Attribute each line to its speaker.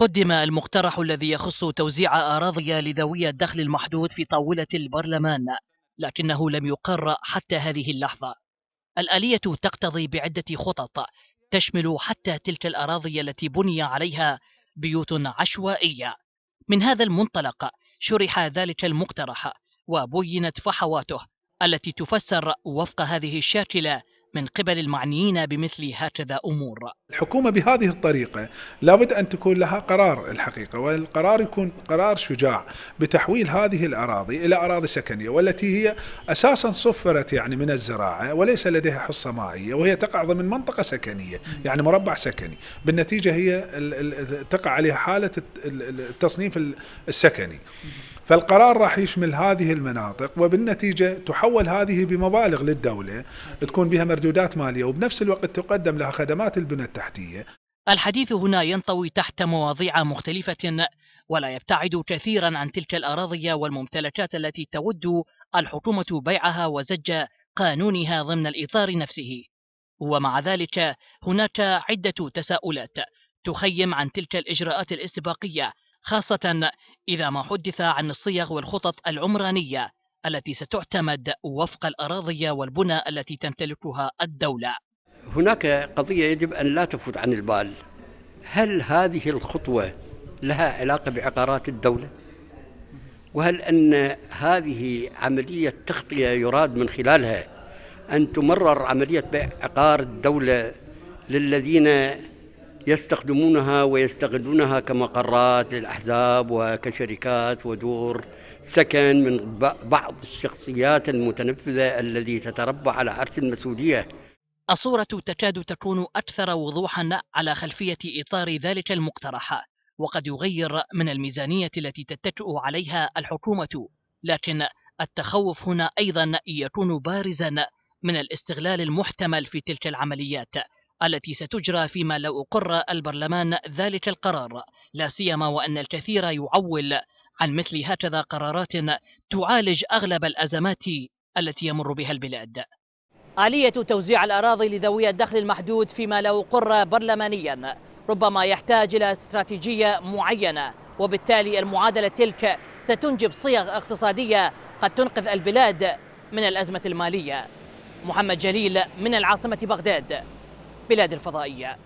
Speaker 1: قدم المقترح الذي يخص توزيع أراضي لذوي الدخل المحدود في طاولة البرلمان لكنه لم يقر حتى هذه اللحظة الآلية تقتضي بعدة خطط تشمل حتى تلك الأراضي التي بني عليها بيوت عشوائية من هذا المنطلق شرح ذلك المقترح وبينت فحواته التي تفسر وفق هذه الشاكلة من قبل المعنيين بمثل هكذا أمور الحكومة
Speaker 2: بهذه الطريقة لابد أن تكون لها قرار الحقيقة والقرار يكون قرار شجاع بتحويل هذه الأراضي إلى أراضي سكنية والتي هي أساسا صفرت يعني من الزراعة وليس لديها حصة مائية وهي تقع ضمن منطقة سكنية يعني مربع سكني بالنتيجة هي تقع عليها حالة التصنيف السكني فالقرار راح يشمل هذه المناطق وبالنتيجة تحول هذه بمبالغ للدولة تكون بها مردودات مالية وبنفس الوقت تقدم لها خدمات البنى التحتية
Speaker 1: الحديث هنا ينطوي تحت مواضيع مختلفة ولا يبتعد كثيرا عن تلك الأراضي والممتلكات التي تود الحكومة بيعها وزج قانونها ضمن الإطار نفسه ومع ذلك هناك عدة تساؤلات تخيم عن تلك الإجراءات الاستباقية خاصة إذا ما حدث عن الصيغ والخطط العمرانية التي ستعتمد وفق الأراضي والبنى التي تمتلكها الدولة
Speaker 3: هناك قضية يجب أن لا تفوت عن البال هل هذه الخطوة لها علاقة بعقارات الدولة؟ وهل أن هذه عملية تغطية يراد من خلالها أن تمرر عملية بيع عقار الدولة للذين يستخدمونها ويستغلونها كمقرات للأحزاب وكشركات ودور سكن من بعض الشخصيات المتنفذة الذي تتربع على عرش المسؤولية
Speaker 1: الصورة تكاد تكون أكثر وضوحا على خلفية إطار ذلك المقترح وقد يغير من الميزانية التي تتكئ عليها الحكومة لكن التخوف هنا أيضا يكون بارزا من الاستغلال المحتمل في تلك العمليات التي ستجرى فيما لو أقر البرلمان ذلك القرار لا سيما وأن الكثير يعول عن مثل هكذا قرارات تعالج أغلب الأزمات التي يمر بها البلاد آلية توزيع الأراضي لذوي الدخل المحدود فيما لو قر برلمانيا ربما يحتاج إلى استراتيجية معينة وبالتالي المعادلة تلك ستنجب صيغ اقتصادية قد تنقذ البلاد من الأزمة المالية محمد جليل من العاصمة بغداد بلاد الفضائية